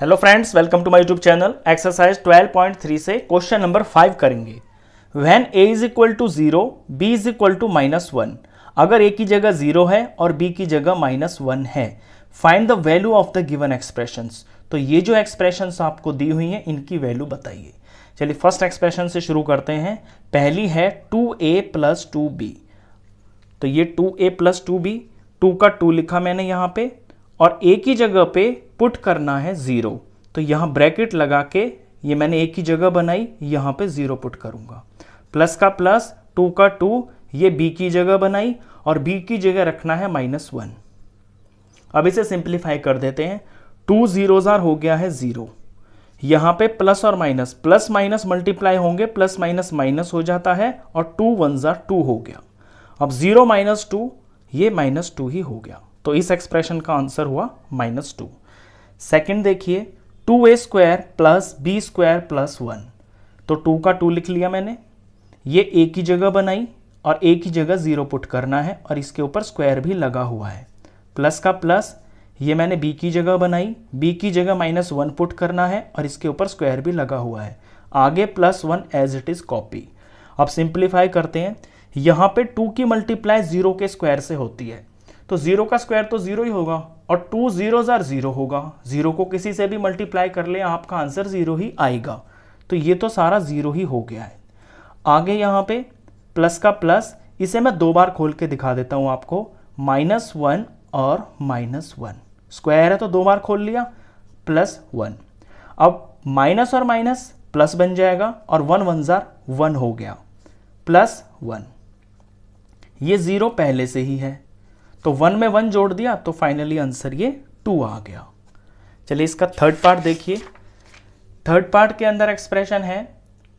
hello friends welcome to my YouTube channel exercise 12.3 से question number five करेंगे when A is equal to zero B is equal to minus one अगर A की जगह zero है और B की जगह माइनस वन है find the value of the given expressions तो ये जो एक्सप्रेशंस आपको दी हुई हैं इनकी वैल्यू बताइए चलिए फर्स्ट एक्सप्रेशन से शुरू करते हैं पहली है two A plus two B तो ये two A plus two B two का टू लिखा मैंने यहाँ पे और ए की जगह पे पुट करना है ज़ीरो तो यहाँ ब्रैकेट लगा के ये मैंने एक ही जगह बनाई यहाँ पे ज़ीरो पुट करूँगा प्लस का प्लस टू का टू ये बी की जगह बनाई और बी की जगह रखना है माइनस वन अब इसे सिंप्लीफाई कर देते हैं टू ज़ीरो ज़ार हो गया है ज़ीरो यहाँ पे प्लस और माइनस प्लस माइनस मल्टीप्लाई होंगे प्लस माइनस माइनस हो जाता है और टू वन ज़ार टू हो गया अब ज़ीरो माइनस टू ये माइनस टू ही हो गया तो इस एक्सप्रेशन का आंसर हुआ माइनस टू सेकेंड देखिए two A square plus B square plus one तो टू का टू लिख लिया मैंने ये ए की जगह बनाई और ए की जगह ज़ीरो पुट करना है और इसके ऊपर स्क्वायर भी लगा हुआ है प्लस का प्लस ये मैंने बी की जगह बनाई बी की जगह माइनस वन पुट करना है और इसके ऊपर स्क्वायर भी लगा हुआ है आगे plus one as it is copy अब सिंप्लीफाई करते हैं यहाँ पे टू की मल्टीप्लाई ज़ीरो के स्क्वायर से होती है तो जीरो का स्क्वायर तो जीरो ही होगा और टू जीरो जार जीरो होगा जीरो को किसी से भी मल्टीप्लाई कर ले आपका आंसर जीरो ही आएगा तो ये तो सारा जीरो ही हो गया है आगे यहाँ पे प्लस का प्लस इसे मैं दो बार खोल के दिखा देता हूँ आपको माइनस वन और माइनस वन स्क्वायर है तो दो बार खोल लिया प्लस वन अब माइनस और माइनस प्लस बन जाएगा और वन वन जार वन हो गया प्लस वन ये ज़ीरो पहले से ही है तो वन में वन जोड़ दिया तो फाइनली आंसर ये टू आ गया चलिए इसका थर्ड पार्ट देखिए थर्ड पार्ट के अंदर एक्सप्रेशन है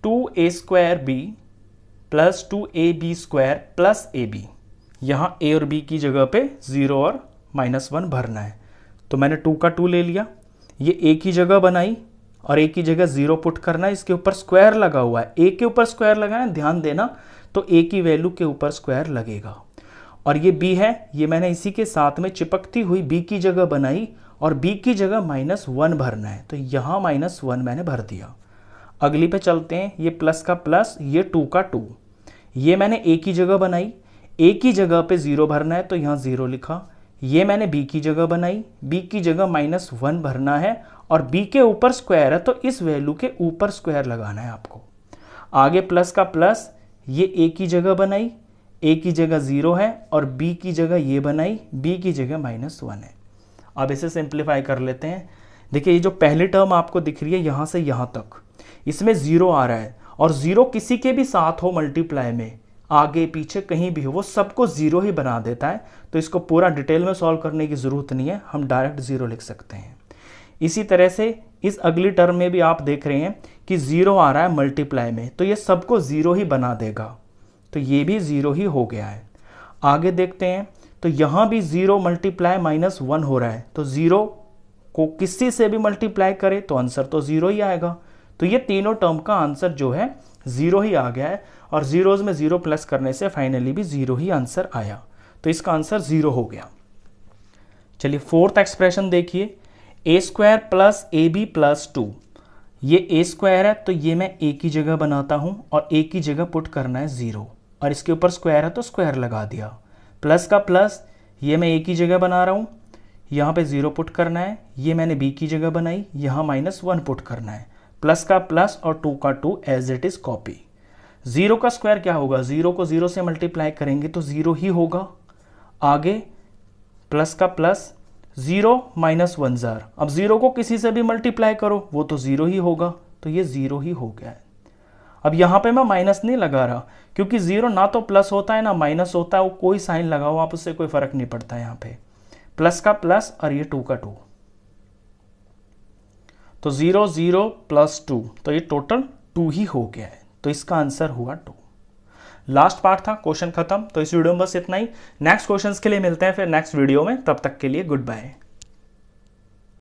two A square B plus two A B square plus A B यहाँ ए और बी की जगह पे ज़ीरो और माइनस वन भरना है तो मैंने टू का टू ले लिया ये ए की जगह बनाई और ए की जगह ज़ीरो पुट करना है इसके ऊपर स्क्वायर लगा हुआ है ए के ऊपर स्क्वायर लगाए ध्यान देना तो ए की वैल्यू के ऊपर स्क्वायर लगेगा और ये बी है ये मैंने इसी के साथ में चिपकती हुई बी की जगह बनाई और बी की जगह माइनस वन भरना है तो यहाँ माइनस वन मैंने भर दिया अगली पे चलते हैं ये प्लस का प्लस ये टू का टू ये मैंने ए की जगह बनाई ए की जगह पे ज़ीरो भरना है तो यहाँ ज़ीरो लिखा ये मैंने बी की जगह बनाई बी की जगह माइनस वन भरना है और बी के ऊपर स्क्वायर है तो इस वैल्यू के ऊपर स्क्वायर लगाना है आपको आगे प्लस का प्लस ये ए की जगह बनाई ए की जगह ज़ीरो है और बी की जगह ये बनाई बी की जगह माइनस वन है अब इसे सिंप्लीफाई कर लेते हैं देखिए ये जो पहली टर्म आपको दिख रही है यहाँ से यहाँ तक इसमें ज़ीरो आ रहा है और ज़ीरो किसी के भी साथ हो मल्टीप्लाई में आगे पीछे कहीं भी हो वो सबको ज़ीरो ही बना देता है तो इसको पूरा डिटेल में सॉल्व करने की ज़रूरत नहीं है हम डायरेक्ट ज़ीरो लिख सकते हैं इसी तरह से इस अगली टर्म में भी आप देख रहे हैं कि ज़ीरो आ रहा है मल्टीप्लाई में तो ये सबको ज़ीरो ही बना देगा तो ये भी ज़ीरो ही हो गया है आगे देखते हैं तो यहाँ भी ज़ीरो मल्टीप्लाई माइनस वन हो रहा है तो ज़ीरो को किसी से भी मल्टीप्लाई करें तो आंसर तो ज़ीरो ही आएगा तो ये तीनों टर्म का आंसर जो है ज़ीरो ही आ गया है और ज़ीरोज़ में ज़ीरो प्लस करने से फाइनली भी ज़ीरो ही आंसर आया तो इसका आंसर ज़ीरो हो गया चलिए फोर्थ एक्सप्रेशन देखिए A square plus A B plus two ये ए स्क्वायर है तो ये मैं ए की जगह बनाता हूँ और ए की जगह पुट करना है ज़ीरो और इसके ऊपर स्क्वायर है तो स्क्वायर लगा दिया प्लस का प्लस ये मैं ए की जगह बना रहा हूँ यहाँ पे ज़ीरो पुट करना है ये मैंने बी की जगह बनाई यहाँ माइनस वन पुट करना है प्लस का प्लस और टू का two as it is copy zero का स्क्वायर क्या होगा ज़ीरो को ज़ीरो से मल्टीप्लाई करेंगे तो ज़ीरो ही होगा आगे प्लस का प्लस ज़ीरो माइनस वन ज़ार अब ज़ीरो को किसी से भी मल्टीप्लाई करो वो तो ज़ीरो ही होगा तो ये ज़ीरो ही हो गया है अब यहाँ पे मैं माइनस नहीं लगा रहा क्योंकि जीरो ना तो प्लस होता है ना माइनस होता है वो कोई साइन लगाओ आप उससे कोई फर्क नहीं पड़ता यहाँ पे प्लस का प्लस और ये टू का टू तो जीरो जीरो प्लस टू तो ये टोटल टू ही हो गया है तो इसका आंसर हुआ टू लास्ट पार्ट था क्वेश्चन खत्म तो इस वीडियो में बस इतना ही नेक्स्ट क्वेश्चंस के लिए मिलते हैं फिर नेक्स्ट वीडियो में तब तक के लिए गुड बाय